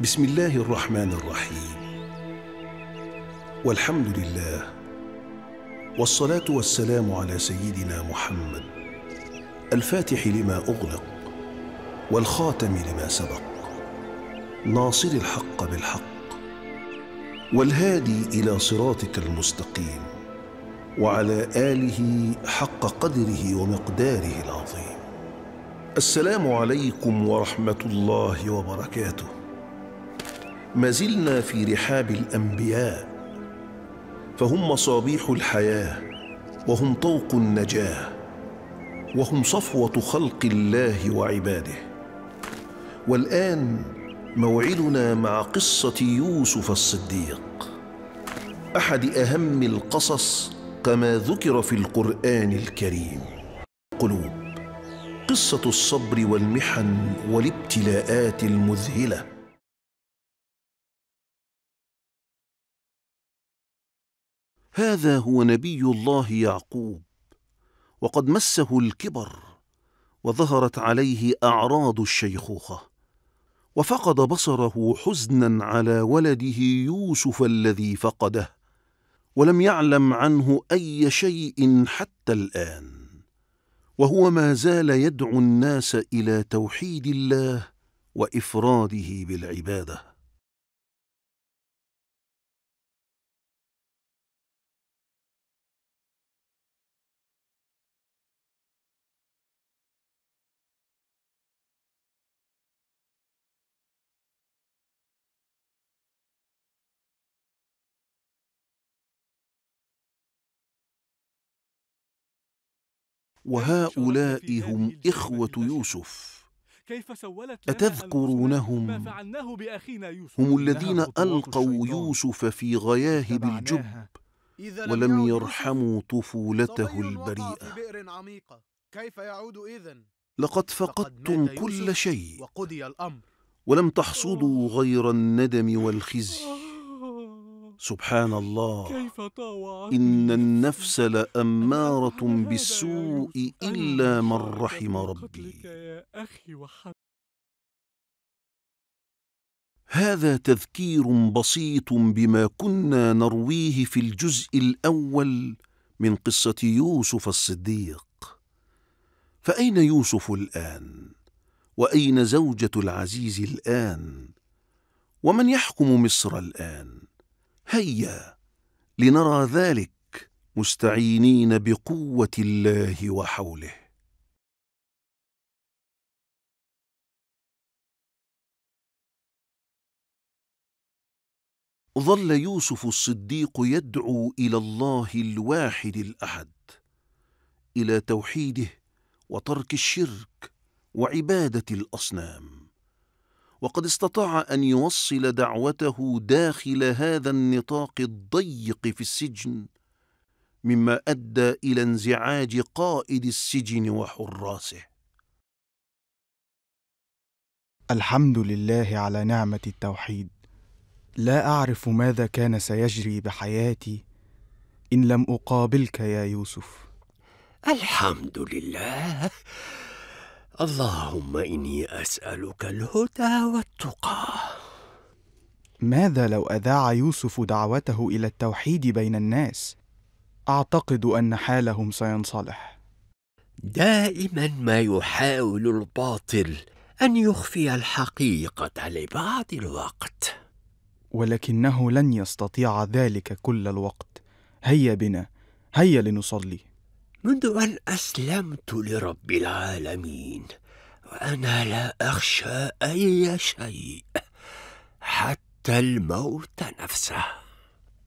بسم الله الرحمن الرحيم والحمد لله والصلاه والسلام على سيدنا محمد الفاتح لما اغلق والخاتم لما سبق ناصر الحق بالحق والهادي الى صراطك المستقيم وعلى اله حق قدره ومقداره العظيم السلام عليكم ورحمه الله وبركاته ما زلنا في رحاب الانبياء فهم مصابيح الحياه وهم طوق النجاه وهم صفوه خلق الله وعباده والان موعدنا مع قصه يوسف الصديق احد اهم القصص كما ذكر في القران الكريم قلوب قصه الصبر والمحن والابتلاءات المذهله هذا هو نبي الله يعقوب وقد مسه الكبر وظهرت عليه اعراض الشيخوخه وفقد بصره حزنا على ولده يوسف الذي فقده ولم يعلم عنه اي شيء حتى الان وهو ما زال يدعو الناس الى توحيد الله وافراده بالعباده وهؤلاء هم إخوة يوسف كيف أتذكرونهم بأخينا يوسف هم الذين ألقوا يوسف في غياهب الجب ولم يرحموا طفولته البريئة كيف يعود إذن؟ لقد فقدتم كل شيء ولم تحصدوا غير الندم والخزي سبحان الله كيف طاوع إن النفس لأمارة بالسوء إلا من رحم ربي هذا تذكير بسيط بما كنا نرويه في الجزء الأول من قصة يوسف الصديق فأين يوسف الآن؟ وأين زوجة العزيز الآن؟ ومن يحكم مصر الآن؟ هيا لنرى ذلك مستعينين بقوه الله وحوله ظل يوسف الصديق يدعو الى الله الواحد الاحد الى توحيده وترك الشرك وعباده الاصنام وقد استطاع أن يوصل دعوته داخل هذا النطاق الضيق في السجن مما أدى إلى انزعاج قائد السجن وحراسه الحمد لله على نعمة التوحيد لا أعرف ماذا كان سيجري بحياتي إن لم أقابلك يا يوسف الحمد لله اللهم إني أسألك الهدى والتقى ماذا لو أذاع يوسف دعوته إلى التوحيد بين الناس؟ أعتقد أن حالهم سينصلح دائما ما يحاول الباطل أن يخفي الحقيقة لبعض الوقت ولكنه لن يستطيع ذلك كل الوقت هيا بنا هيا لنصلي منذ أن أسلمت لرب العالمين وأنا لا أخشى أي شيء حتى الموت نفسه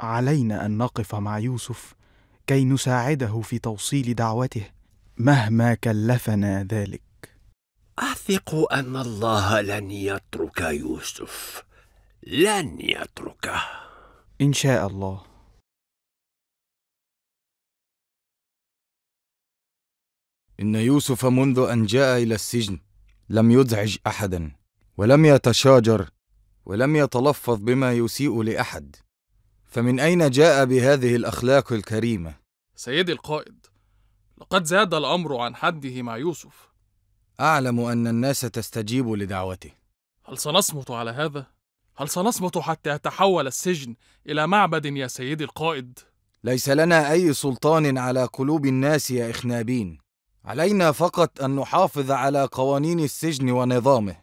علينا أن نقف مع يوسف كي نساعده في توصيل دعوته مهما كلفنا ذلك أثق أن الله لن يترك يوسف لن يتركه إن شاء الله إن يوسف منذ أن جاء إلى السجن لم يزعج أحدا ولم يتشاجر ولم يتلفظ بما يسيء لأحد فمن أين جاء بهذه الأخلاق الكريمة؟ سيدي القائد لقد زاد الأمر عن حده مع يوسف أعلم أن الناس تستجيب لدعوته هل سنصمت على هذا؟ هل سنصمت حتى يتحول السجن إلى معبد يا سيدي القائد؟ ليس لنا أي سلطان على قلوب الناس يا إخنابين علينا فقط أن نحافظ على قوانين السجن ونظامه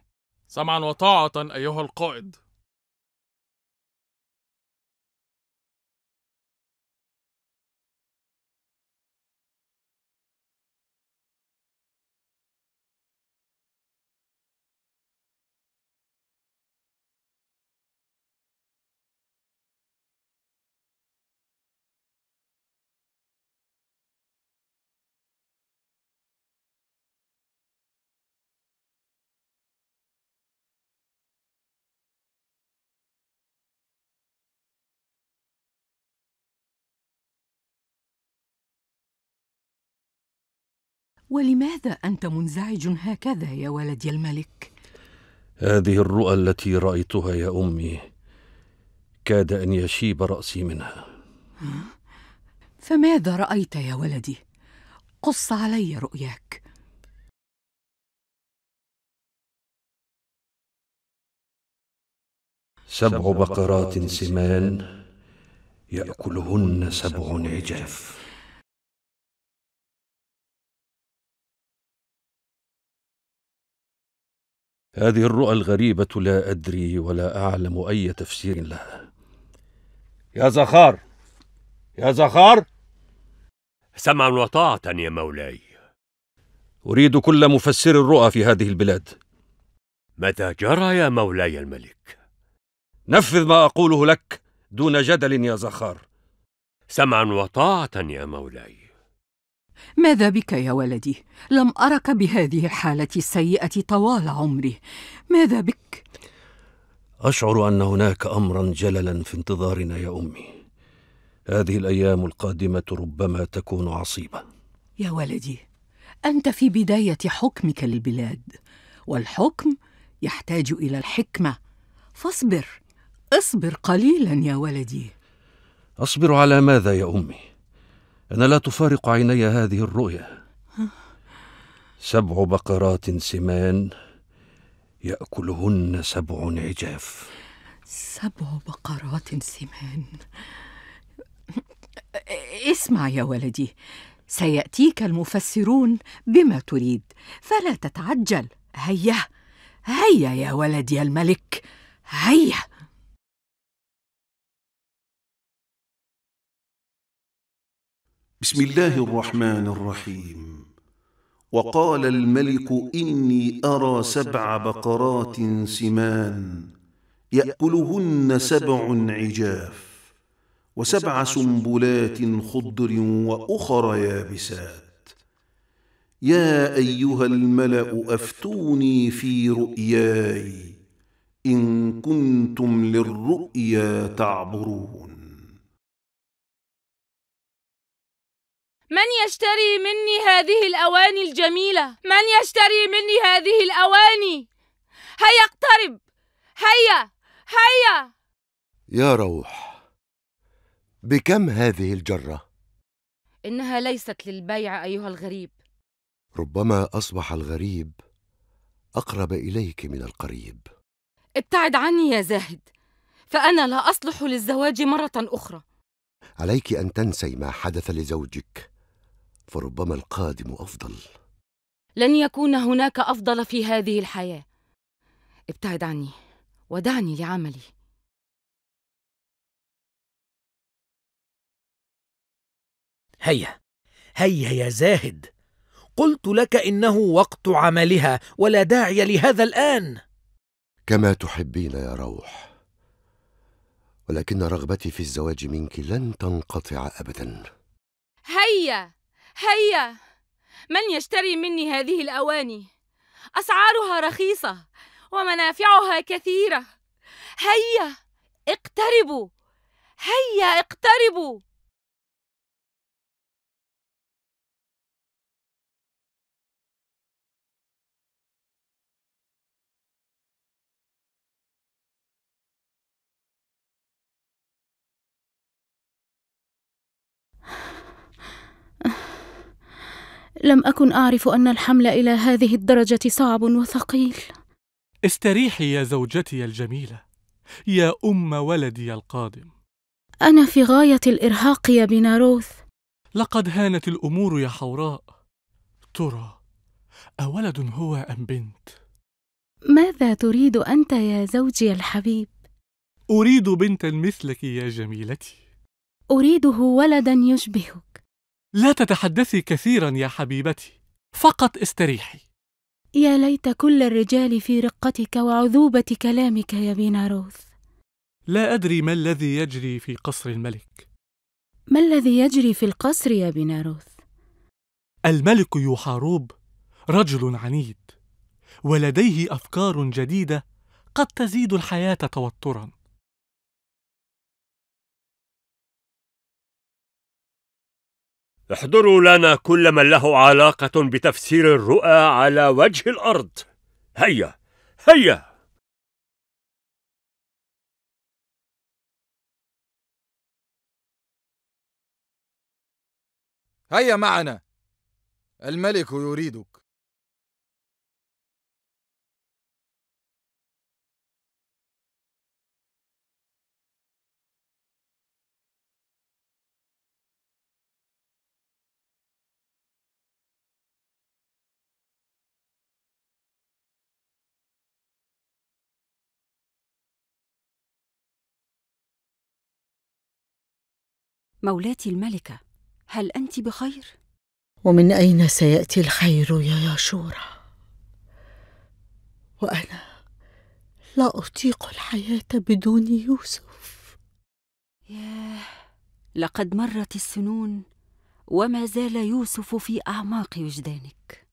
سمعا وطاعة أيها القائد ولماذا أنت منزعج هكذا يا ولدي الملك؟ هذه الرؤى التي رأيتها يا أمي كاد أن يشيب رأسي منها فماذا رأيت يا ولدي؟ قص علي رؤياك سبع بقرات سمان يأكلهن سبع عجاف هذه الرؤى الغريبة لا أدري ولا أعلم أي تفسير لها يا زخار يا زخار سمعا وطاعة يا مولاي أريد كل مفسر الرؤى في هذه البلاد ماذا جرى يا مولاي الملك نفذ ما أقوله لك دون جدل يا زخار سمعا وطاعة يا مولاي ماذا بك يا ولدي لم ارك بهذه الحاله السيئه طوال عمري ماذا بك اشعر ان هناك امرا جللا في انتظارنا يا امي هذه الايام القادمه ربما تكون عصيبه يا ولدي انت في بدايه حكمك للبلاد والحكم يحتاج الى الحكمه فاصبر اصبر قليلا يا ولدي اصبر على ماذا يا امي أنا لا تفارق عيني هذه الرؤية سبع بقرات سمان يأكلهن سبع عجاف سبع بقرات سمان اسمع يا ولدي سيأتيك المفسرون بما تريد فلا تتعجل هيا هيا يا ولدي الملك هيا بسم الله الرحمن الرحيم وقال الملك إني أرى سبع بقرات سمان يأكلهن سبع عجاف وسبع سنبلات خضر وأخر يابسات يا أيها الملأ أفتوني في رؤياي إن كنتم للرؤيا تعبرون من يشتري مني هذه الأواني الجميلة؟ من يشتري مني هذه الأواني؟ هيا اقترب هيا هيا يا روح بكم هذه الجرة؟ إنها ليست للبيع أيها الغريب ربما أصبح الغريب أقرب إليك من القريب ابتعد عني يا زاهد فأنا لا أصلح للزواج مرة أخرى عليك أن تنسي ما حدث لزوجك فربما القادم افضل لن يكون هناك افضل في هذه الحياه ابتعد عني ودعني لعملي هيا هيا يا زاهد قلت لك انه وقت عملها ولا داعي لهذا الان كما تحبين يا روح ولكن رغبتي في الزواج منك لن تنقطع ابدا هيا هيا من يشتري مني هذه الاواني اسعارها رخيصه ومنافعها كثيره هيا اقتربوا هيا اقتربوا لم أكن أعرف أن الحمل إلى هذه الدرجة صعب وثقيل استريحي يا زوجتي الجميلة يا أم ولدي القادم أنا في غاية الإرهاق يا بناروث لقد هانت الأمور يا حوراء ترى أولد هو أم بنت؟ ماذا تريد أنت يا زوجي الحبيب؟ أريد بنتا مثلك يا جميلتي أريده ولدا يشبهك لا تتحدثي كثيرا يا حبيبتي فقط استريحي يا ليت كل الرجال في رقتك وعذوبة كلامك يا بيناروث لا أدري ما الذي يجري في قصر الملك ما الذي يجري في القصر يا بيناروث الملك يوحاروب رجل عنيد ولديه أفكار جديدة قد تزيد الحياة توترا احضروا لنا كل من له علاقة بتفسير الرؤى على وجه الأرض هيا هيا هيا معنا الملك يريدك مولاتي الملكة هل أنت بخير؟ ومن أين سيأتي الخير يا ياشورة؟ وأنا لا أطيق الحياة بدون يوسف ياه لقد مرت السنون وما زال يوسف في أعماق وجدانك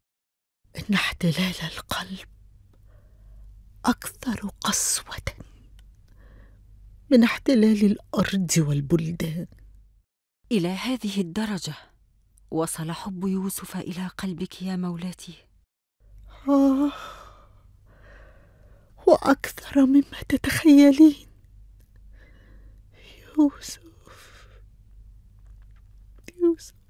إن احتلال القلب أكثر قسوة من احتلال الأرض والبلدان الى هذه الدرجه وصل حب يوسف الى قلبك يا مولاتي آه واكثر مما تتخيلين يوسف يوسف